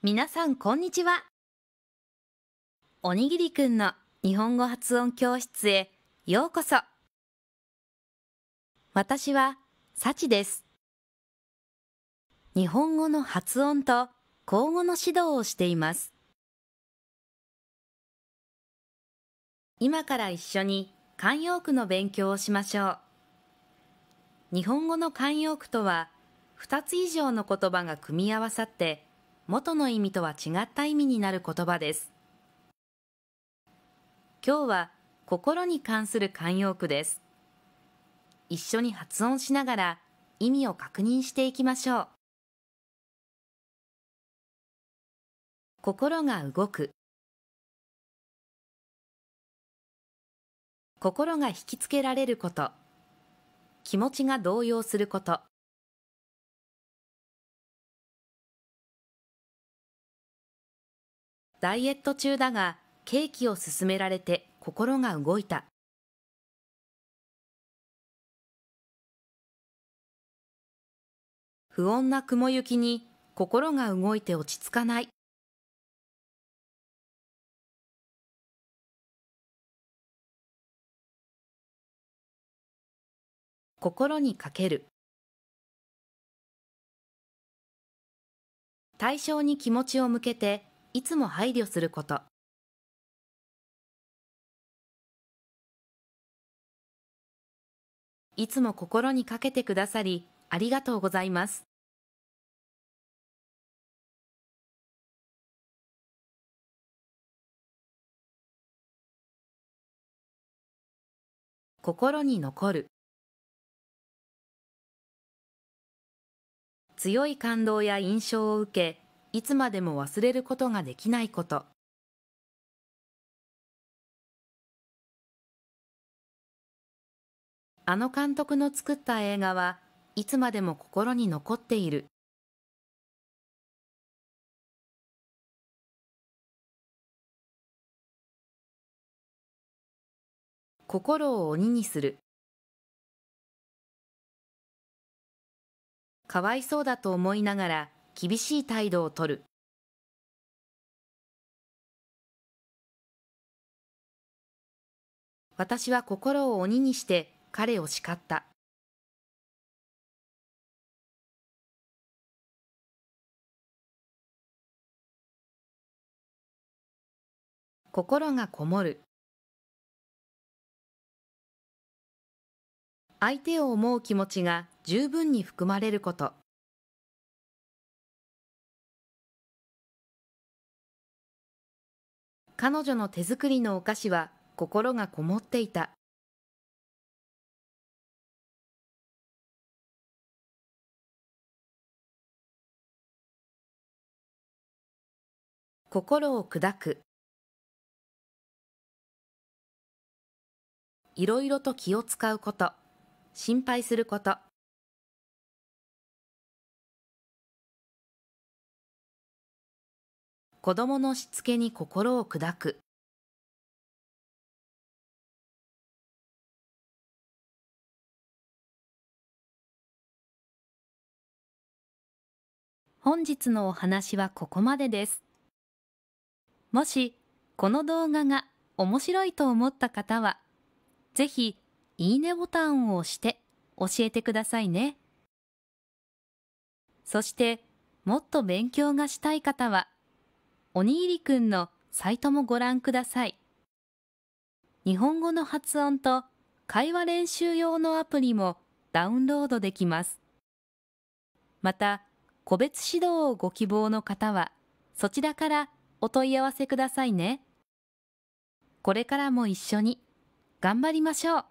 皆さんこんにちはおにぎりくんの日本語発音教室へようこそ私はさちです日本語の発音と口語の指導をしています今から一緒に慣用句の勉強をしましょう日本語の慣用句とは2つ以上の言葉が組み合わさって元の意味とは違った意味になる言葉です。今日は心に関する慣用句です。一緒に発音しながら意味を確認していきましょう。心が動く心が引きつけられること気持ちが動揺することダイエット中だが、ケーキを勧められて心が動いた。不穏な雲行きに心が動いて落ち着かない。心にかける対象に気持ちを向けていつも配慮することいつも心にかけてくださりありがとうございます心に残る強い感動や印象を受けいつまでも忘れることができないこと。あの監督の作った映画はいつまでも心に残っている。心を鬼にする。かわいそうだと思いながら厳しい態度をとる私は心を鬼にして彼を叱った心がこもる相手を思う気持ちが十分に含まれること彼女の手作りのお菓子は心がこもっていた。心を砕くいろいろと気を使うこと心配すること子供のしつけに心を砕く。本日のお話はここまでです。もし、この動画が面白いと思った方は、ぜひ、いいねボタンを押して教えてくださいね。そして、もっと勉強がしたい方は、おにぎりくんのサイトもご覧ください。日本語の発音と会話練習用のアプリもダウンロードできます。また、個別指導をご希望の方は、そちらからお問い合わせくださいね。これからも一緒に頑張りましょう。